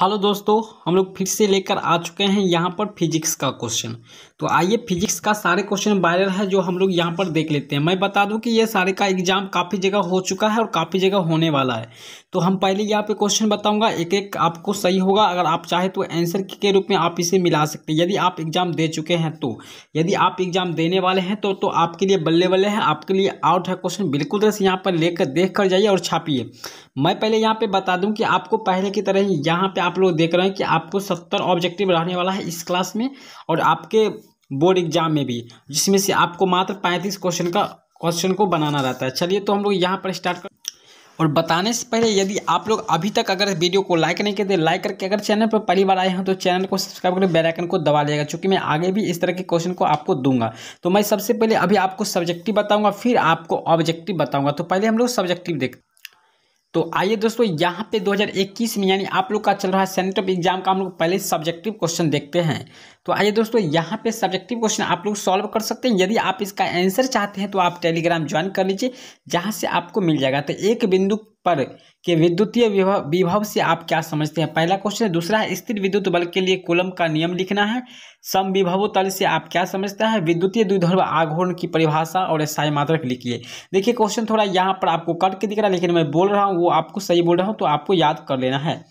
hello दोस्तों हम लोग फिर से लेकर आ चुके हैं यहाँ पर फिजिक्स का क्वेश्चन तो आइए फिजिक्स का सारे क्वेश्चन वायरल है जो हम लोग यहाँ पर देख लेते हैं मैं बता दूं कि ये सारे का एग्जाम काफ़ी जगह हो चुका है और काफ़ी जगह होने वाला है तो हम पहले यहाँ पे क्वेश्चन बताऊंगा एक एक आपको सही होगा अगर आप चाहें तो आंसर के रूप में आप इसे मिला सकते हैं यदि आप एग्जाम दे चुके हैं तो यदि आप एग्जाम देने वाले हैं तो तो आपके लिए बल्ले बल्ले है आपके लिए आउट है क्वेश्चन बिल्कुल तरह से यहाँ पर लेकर देख कर जाइए और छापिए मैं पहले यहाँ पर बता दूँ कि आपको पहले की तरह ही यहाँ पर आप लोग देख रहे हैं कि आपको सत्तर ऑब्जेक्टिव रहने वाला है इस क्लास में और आपके बोर्ड एग्जाम में भी जिसमें से आपको मात्र पैंतीस क्वेश्चन का क्वेश्चन को बनाना रहता है चलिए तो हम लोग यहाँ पर स्टार्ट कर और बताने से पहले यदि आप लोग अभी तक अगर वीडियो को लाइक नहीं करते लाइक करके अगर चैनल पर पहली बार आए हैं तो चैनल को सब्सक्राइब करके बेल आइकन को दबा लेगा क्योंकि मैं आगे भी इस तरह के क्वेश्चन को आपको दूंगा तो मैं सबसे पहले अभी आपको सब्जेक्टिव बताऊंगा फिर आपको ऑब्जेक्टिव बताऊंगा तो पहले हम लोग सब्जेक्टिव देखते तो आइए दोस्तों यहाँ पे 2021 में यानी आप लोग का चल रहा है ऑफ एग्जाम का हम लोग पहले सब्जेक्टिव क्वेश्चन देखते हैं तो आइए दोस्तों यहाँ पे सब्जेक्टिव क्वेश्चन आप लोग सॉल्व कर सकते हैं यदि आप इसका आंसर चाहते हैं तो आप टेलीग्राम ज्वाइन कर लीजिए जहाँ से आपको मिल जाएगा तो एक बिंदु पर के विद्युतीय विभव से आप क्या समझते हैं पहला क्वेश्चन है दूसरा है स्थिर विद्युत बल के लिए कोलम का नियम लिखना है सम विभवो तल से आप क्या समझते हैं विद्युतीय द्विध्रव आघूर्ण की परिभाषा और एसआई मात्रक लिखिए देखिए क्वेश्चन थोड़ा यहाँ पर आपको कट के दिख रहा है लेकिन मैं बोल रहा हूँ वो आपको सही बोल रहा हूँ तो आपको याद कर लेना है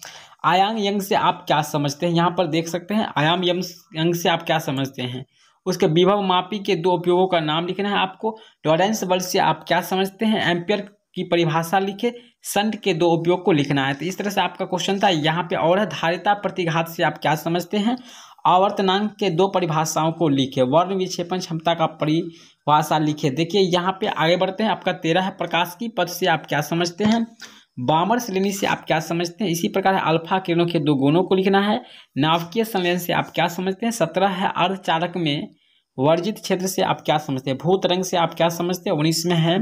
आयांग यंग से आप क्या समझते हैं यहाँ पर देख सकते हैं आयाम यंग से आप क्या समझते हैं उसके विभव मापी के दो उपयोगों का नाम लिखना है आपको टॉरेंस बल से आप क्या समझते हैं एम्पियर की परिभाषा लिखे संट के दो उपयोग को लिखना है तो इस तरह से आपका क्वेश्चन था यहाँ पे और धारिता प्रतिघात से आप क्या समझते हैं आवर्तनांक के दो परिभाषाओं को लिखे वर्ण विक्षेपण क्षमता का परिभाषा लिखे देखिए यहाँ पे आगे बढ़ते हैं आपका तेरह है प्रकाश की पद से आप क्या समझते हैं बामर श्रेणी से आप क्या समझते हैं इसी प्रकार है अल्फा किरणों के दो गुणों को लिखना है नावकीय संलयन से आप क्या समझते हैं सत्रह है अर्धचारक में वर्जित क्षेत्र से आप क्या समझते हैं भूत रंग से आप क्या समझते हैं उन्नीस में है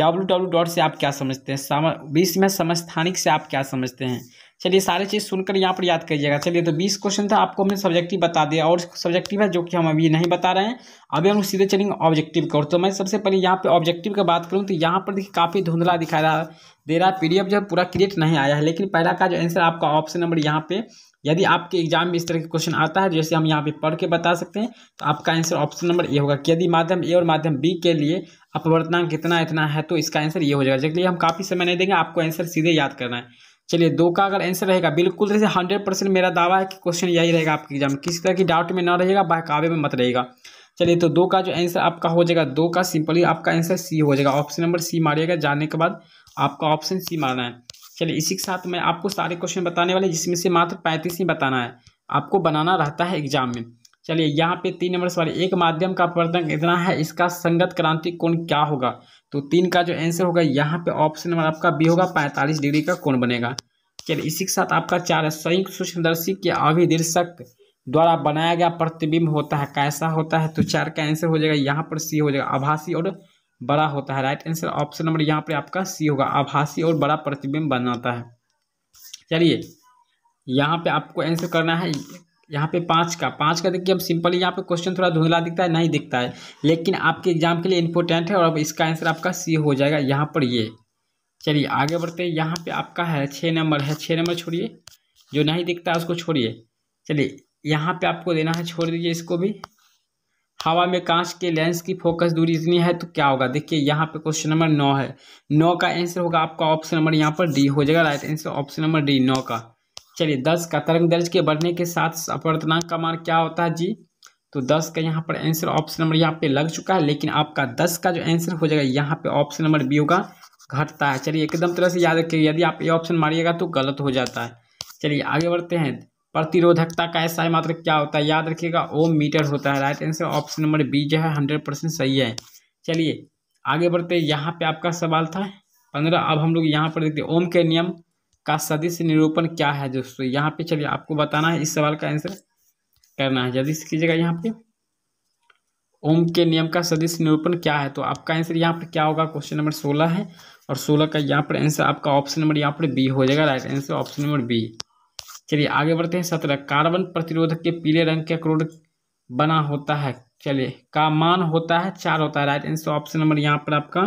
डब्ल्यू डब्ल्यू डॉट से आप क्या समझते हैं सम बीस में समस्थानिक से आप क्या समझते हैं चलिए सारे चीज़ सुनकर यहाँ पर याद करिएगा चलिए तो बीस क्वेश्चन था आपको हमने सब्जेक्टिव बता दिया और सब्जेक्टिव है जो कि हम अभी नहीं बता रहे हैं अभी हम सीधे चलेंगे ऑब्जेक्टिव की तो मैं सबसे पहले यहाँ पे ऑब्जेक्टिव का बात करूँ तो यहाँ पर देखिए काफ़ी धुंधला दिखा रहा दे रहा पीडीएफ जो है पूरा क्रिएट नहीं आया है लेकिन पहला का जो आंसर आपका ऑप्शन नंबर यहाँ पर यदि आपके एग्जाम में इस तरह के क्वेश्चन आता है जैसे हम यहाँ पे पढ़ के बता सकते हैं तो आपका आंसर ऑप्शन नंबर ए होगा कि यदि माध्यम ए और माध्यम बी के लिए अपवर्तनांक कितना इतना है तो इसका आंसर ये हो जाएगा जबकि हम काफ़ी समय नहीं देंगे आपको आंसर सीधे याद करना है चलिए दो का अगर आंसर रहेगा बिल्कुल जैसे हंड्रेड परसेंट मेरा दावा है कि क्वेश्चन यही रहेगा आपके एग्जाम में किसी तरह की डाउट में ना रहेगा बहकावे में मत रहेगा चलिए तो दो का जो आंसर आपका हो जाएगा दो का सिंपली आपका आंसर सी हो जाएगा ऑप्शन नंबर सी मारिएगा जाने के बाद आपका ऑप्शन सी मारना है चलिए इसी के साथ मैं आपको सारे क्वेश्चन बताने वाले जिसमें से मात्र पैंतीस ही बताना है आपको बनाना रहता है एग्जाम में चलिए यहाँ पे तीन नंबर सवाल एक माध्यम का अपवर्तन इतना है इसका संगत क्रांति कोण क्या होगा तो तीन का जो आंसर होगा यहाँ पे ऑप्शन नंबर आपका बी होगा पैंतालीस डिग्री का कोण बनेगा चलिए इसी के साथ आपका चार है संयुक्त सूक्ष्मदर्शी के अभिदर्शक द्वारा बनाया गया प्रतिबिंब होता है कैसा होता है तो चार का आंसर हो जाएगा यहाँ पर सी हो जाएगा आभासी और बड़ा होता है राइट आंसर ऑप्शन नंबर यहाँ पर आपका सी होगा आभासी और बड़ा प्रतिबिंब बनाता है चलिए यहाँ पे आपको आंसर करना है यहाँ पे पाँच का पाँच का देखिए अब सिंपली यहाँ पे क्वेश्चन थोड़ा धुंधला दिखता है नहीं दिखता है लेकिन आपके एग्जाम के लिए इंपॉर्टेंट है और अब इसका आंसर आपका सी हो जाएगा यहाँ पर ये चलिए आगे बढ़ते हैं यहाँ पे आपका है छः नंबर है छः नंबर छोड़िए जो नहीं दिखता है उसको छोड़िए चलिए यहाँ पर आपको देना है छोड़ दीजिए इसको भी हवा में कांच के लेंस की फोकस दूरी इतनी है तो क्या होगा देखिए यहाँ पे क्वेश्चन नंबर नौ है नौ का आंसर होगा आपका ऑप्शन नंबर यहाँ पर डी हो जाएगा right answer option number D नौ का चलिए दस का तरंग दर्ज के बढ़ने के साथ अपवर्तनांक का मान क्या होता है जी तो दस का यहाँ पर आंसर ऑप्शन नंबर यहाँ पे लग चुका है लेकिन आपका दस का जो आंसर हो जाएगा यहाँ पे ऑप्शन नंबर बी होगा घटता है चलिए एकदम तरह से याद रखिए यदि आप ये ऑप्शन मारिएगा तो गलत हो जाता है चलिए आगे बढ़ते हैं प्रतिरोधकता का ऐसा मात्र क्या होता है याद रखिएगा ओम मीटर होता है right answer option number B जो है हंड्रेड परसेंट सही है चलिए आगे बढ़ते यहाँ पे आपका सवाल था पंद्रह अब हम लोग यहाँ पर देखते ओम के नियम का सदिश निरूपण क्या है दोस्तों यहाँ पे चलिए आपको बताना है इस सवाल का आंसर करना है जल्दी से कीजिएगा यहाँ पे ओम के नियम का सदिश निरूपण क्या है तो आपका आंसर यहाँ पर क्या होगा क्वेश्चन नंबर सोलह है और सोलह का यहाँ पर आंसर आपका ऑप्शन नंबर यहाँ पर बी हो जाएगा right answer option number B चलिए आगे बढ़ते हैं सत्रह कार्बन प्रतिरोधक के पीले रंग के क्रोड बना होता है चलिए का मान होता है चार होता है राइट आंसर ऑप्शन नंबर यहाँ पर आपका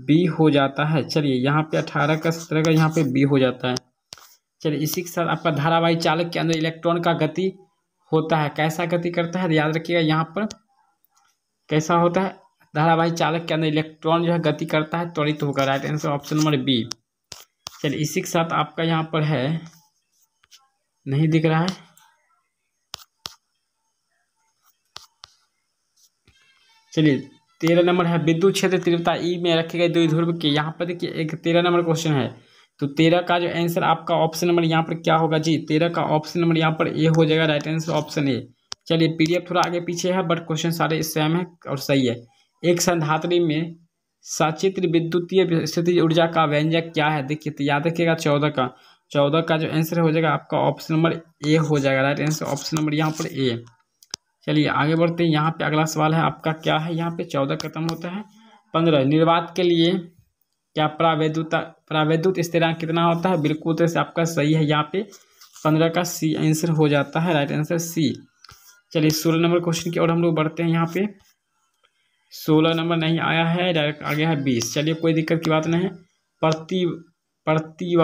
बी हो जाता है चलिए यहाँ पे अठारह का सत्रह का यहाँ पे बी हो जाता है चलिए इसी के साथ आपका धारावाही चालक के अंदर इलेक्ट्रॉन का गति होता है कैसा गति करता है याद रखिएगा यहाँ पर कैसा होता है धारावाही चालक के अंदर इलेक्ट्रॉन जो है गति करता है त्वरित तो right answer option number B चलिए इसी के साथ आपका यहाँ पर है नहीं दिख रहा है चलिए तेरह नंबर है विद्युत क्षेत्र तीव्रता ई e में रखे गए ध्रुव के यहाँ पर देखिए एक तेरह नंबर क्वेश्चन है तो तेरह का जो आंसर आपका ऑप्शन नंबर यहाँ पर क्या होगा जी तेरह का ऑप्शन नंबर यहाँ पर ए हो जाएगा राइट आंसर ऑप्शन ए चलिए पी थोड़ा आगे पीछे है बट क्वेश्चन सारे सेम है और सही है एक संधात्री में सचित्र विद्युतीय स्थिति ऊर्जा का व्यंजक क्या है देखिए तो याद रखिएगा चौदह का चौदह का जो आंसर हो जाएगा आपका ऑप्शन नंबर ए हो जाएगा राइट आंसर ऑप्शन नंबर यहाँ पर ए चलिए आगे बढ़ते हैं यहाँ पे अगला सवाल है आपका क्या है यहाँ पे चौदह खत्म होता है पंद्रह निर्वात के लिए क्या प्रावैधुता प्रावैधुत स्थिरांक कितना होता है बिल्कुल तरह तो से आपका सही है यहाँ पे पंद्रह का सी आंसर हो जाता है राइट आंसर सी चलिए सोलह नंबर क्वेश्चन की ओर हम लोग बढ़ते हैं यहाँ पे सोलह नंबर नहीं आया है डायरेक्ट आ गया है बीस चलिए कोई दिक्कत की बात नहीं है प्रति प्रति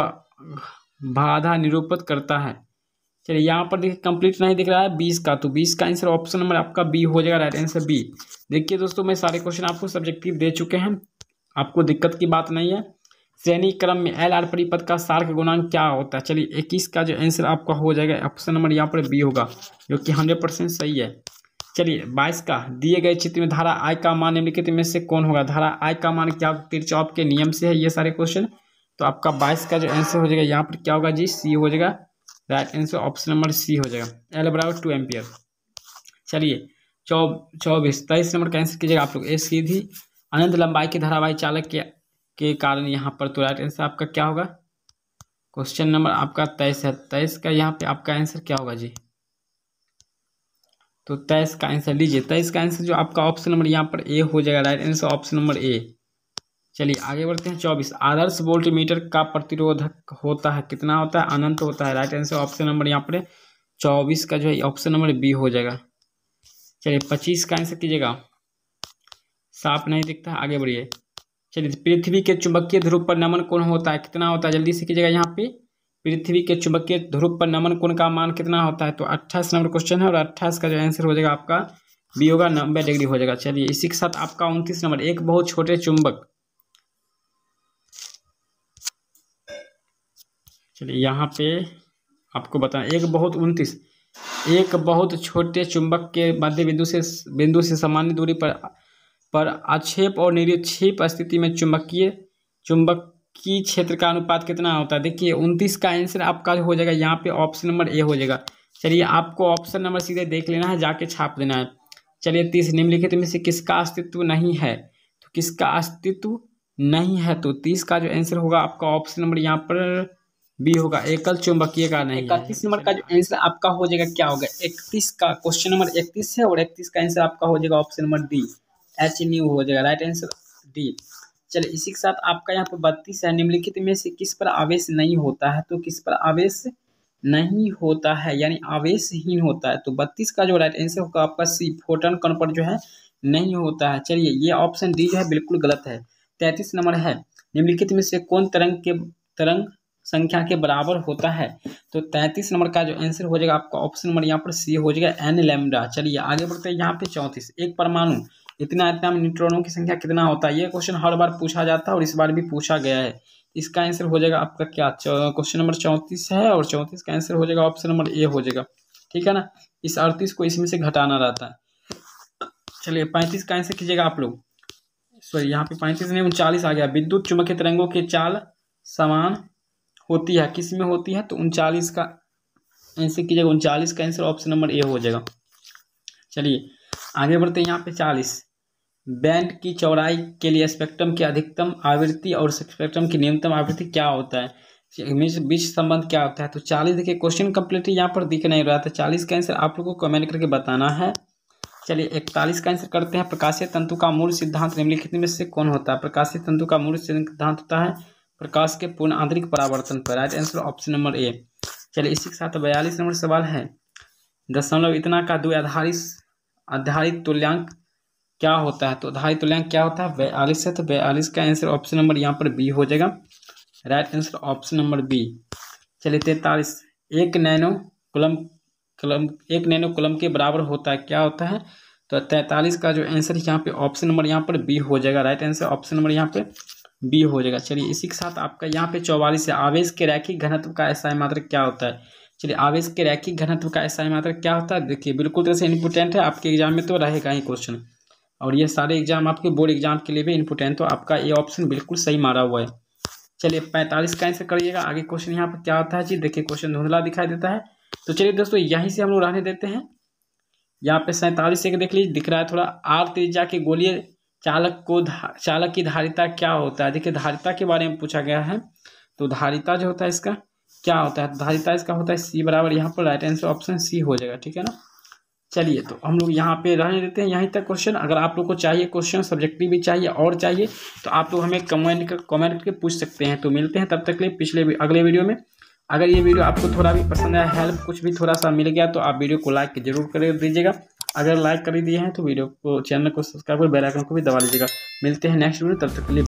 बाधा निरूपित करता है चलिए यहाँ पर देखिए कंप्लीट नहीं दिख रहा है बीस का तो बीस का आंसर ऑप्शन नंबर आपका बी हो जाएगा राइट आंसर बी देखिए दोस्तों मैं सारे क्वेश्चन आपको सब्जेक्टिव दे चुके हैं आपको दिक्कत की बात नहीं है श्रेणी क्रम में एल आर परिपथ का सार्क गुणांक क्या होता है चलिए इक्कीस का जो आंसर आपका हो जाएगा ऑप्शन नंबर यहाँ पर बी होगा जो कि हंड्रेड परसेंट सही है चलिए बाईस का दिए गए चित्र में धारा आय का मान निम्नलिखित में से कौन होगा धारा आय का मान क्या तिरचौप के नियम से है ये सारे क्वेश्चन तो आपका बाईस का जो आंसर हो जाएगा यहाँ पर क्या होगा जी सी हो जाएगा right answer option number C हो जाएगा एल बराबर टू एम्पियर चलिए चौ चौबीस तेईस नंबर का आंसर कीजिएगा आप लोग ए सीधी अनंत लंबाई के धारावाही चालक के के कारण यहाँ पर तो राइट आंसर आपका क्या होगा क्वेश्चन नंबर आपका तेईस है तेईस का यहाँ पे आपका आंसर क्या होगा जी तो तेईस का आंसर लीजिए तेईस का आंसर जो आपका ऑप्शन नंबर यहाँ पर ए हो जाएगा right answer option number A चलिए आगे बढ़ते हैं चौबीस आदर्श मीटर का प्रतिरोधक होता है कितना होता है अनंत होता है राइट आंसर ऑप्शन नंबर यहाँ पर चौबीस का जो है ऑप्शन नंबर बी हो जाएगा चलिए पच्चीस का आंसर कीजिएगा साफ नहीं दिखता आगे बढ़िए चलिए पृथ्वी के चुंबकीय ध्रुव पर नमन कोण होता है कितना होता है जल्दी से कीजिएगा यहाँ पे पृथ्वी के चुंबकीय ध्रुव पर नमन कोण का मान कितना होता है तो अट्ठाईस नंबर क्वेश्चन है और अट्ठाईस का जो आंसर हो जाएगा आपका बी होगा नब्बे डिग्री हो जाएगा चलिए इसी के साथ आपका उनतीस नंबर एक बहुत छोटे चुंबक चलिए यहाँ पे आपको बताना एक बहुत उनतीस एक बहुत छोटे चुंबक के मध्य बिंदु से बिंदु से सामान्य दूरी पर पर आक्षेप और निरीक्षेप स्थिति में चुंबकीय चुंबक की क्षेत्र का अनुपात कितना होता है देखिए उनतीस का आंसर आपका हो जाएगा यहाँ पे ऑप्शन नंबर ए हो जाएगा चलिए आपको ऑप्शन नंबर सीधे देख लेना है जाके छाप देना है चलिए तीस निम्नलिखित में से किसका अस्तित्व नहीं है तो किसका अस्तित्व नहीं है तो तीस का जो आंसर होगा आपका ऑप्शन नंबर यहाँ पर बी होगा एकल चुंबकीय का नहीं इकतीस नंबर का जो आंसर आपका हो जाएगा क्या होगा इकतीस का क्वेश्चन नंबर इकतीस है और इकतीस का आंसर आपका हो जाएगा ऑप्शन नंबर डी एच न्यू हो जाएगा राइट आंसर डी चलिए इसी के साथ आपका यहाँ पर बत्तीस है निम्नलिखित में से किस पर आवेश नहीं होता है तो किस पर आवेश नहीं होता है यानी आवेशहीन होता है तो बत्तीस का जो राइट आंसर होगा आपका सी फोटन कण पर जो है नहीं होता है चलिए ये ऑप्शन डी जो है बिल्कुल गलत है तैतीस नंबर है निम्नलिखित में से कौन तरंग के तरंग संख्या के बराबर होता है तो तैंतीस नंबर का जो आंसर हो जाएगा आपका ऑप्शन नंबर यहाँ पर सी हो जाएगा एन लेमडा चलिए आगे बढ़ते हैं यहाँ पे चौंतीस एक परमाणु इतना इतना न्यूट्रॉनों की संख्या कितना होता है ये क्वेश्चन हर बार पूछा जाता है और इस बार भी पूछा गया है इसका आंसर हो जाएगा आपका क्या क्वेश्चन नंबर चौंतीस है और चौंतीस का आंसर हो जाएगा ऑप्शन नंबर ए हो जाएगा ठीक है ना इस अड़तीस को इसमें से घटाना रहता है चलिए पैंतीस का आंसर कीजिएगा आप लोग सॉरी यहाँ पे पैंतीस नहीं उनचालीस आ गया विद्युत चुंबकीय तरंगों के चाल समान होती है किस में होती है तो उनचालीस का आंसर कीजिएगा उनचालीस का आंसर ऑप्शन नंबर ए हो जाएगा चलिए आगे बढ़ते हैं यहाँ पे चालीस बैंड की चौड़ाई के लिए स्पेक्ट्रम की अधिकतम आवृत्ति और स्पेक्ट्रम की न्यूनतम आवृत्ति क्या होता है बीच संबंध क्या होता है तो चालीस देखिए क्वेश्चन कंप्लीटली यहाँ पर दिख नहीं रहा था चालीस का आंसर आप लोगों को कमेंट करके बताना है चलिए इकतालीस का आंसर करते हैं प्रकाशीय तंतु का मूल सिद्धांत निम्नलिखित में से कौन होता है प्रकाशीय तंतु का मूल सिद्धांत होता है प्रकाश के पूर्ण आंतरिक परावर्तन पर right answer option number A चलिए इसी के साथ बयालीस नंबर सवाल है दशमलव इतना का दो आधारित आधारित तुल्यांक क्या होता है तो आधारित तुल्यांक क्या होता है बयालीस है तो बयालीस का आंसर ऑप्शन नंबर यहाँ पर बी हो जाएगा right answer option number B चलिए तैतालीस एक नैनो कुलम कलम एक नैनो कुलम के बराबर होता है क्या होता है तो तैतालीस का जो आंसर यहाँ पे ऑप्शन नंबर यहाँ पर बी हो जाएगा राइट आंसर ऑप्शन नंबर यहाँ पे बी हो जाएगा चलिए इसी के साथ आपका यहाँ पे चौवालीस है आवेश के रैखिक घनत्व का ऐसा मात्र क्या होता है चलिए आवेश के रैखिक घनत्व का ऐसा मात्र क्या होता है देखिए बिल्कुल तरह से इम्पोर्टेंट है आपके एग्जाम में तो रहेगा ही क्वेश्चन और ये सारे एग्जाम आपके बोर्ड एग्जाम के लिए भी इम्पोर्टेंट तो आपका ये ऑप्शन बिल्कुल सही मारा हुआ है चलिए पैंतालीस का आंसर करिएगा आगे क्वेश्चन यहाँ पर क्या होता है जी देखिए क्वेश्चन धुंधला दिखाई देता है तो चलिए दोस्तों यहीं से हम लोग रहने देते हैं यहाँ पे सैंतालीस एक देख लीजिए दिख रहा है थोड़ा आर तेज के गोलिए चालक को धा चालक की धारिता क्या होता है देखिए धारिता के बारे में पूछा गया है तो धारिता जो होता है इसका क्या होता है धारिता इसका होता है सी बराबर यहाँ पर राइट आंसर ऑप्शन सी हो जाएगा ठीक है ना चलिए तो हम लोग यहाँ पे रहने देते हैं यहीं तक क्वेश्चन अगर आप लोग को चाहिए क्वेश्चन सब्जेक्टिव भी चाहिए और चाहिए तो आप लोग हमें कमेंट कर कमेंट करके पूछ सकते हैं तो मिलते हैं तब तक के लिए पिछले अगले वीडियो में अगर ये वीडियो आपको थोड़ा भी पसंद आया हेल्प कुछ भी थोड़ा सा मिल गया तो आप वीडियो को लाइक जरूर कर दीजिएगा अगर लाइक कर दिए हैं तो वीडियो को चैनल को सब्सक्राइब कर बेल आइकन को भी दबा लीजिएगा मिलते हैं नेक्स्ट वीडियो तब तक के लिए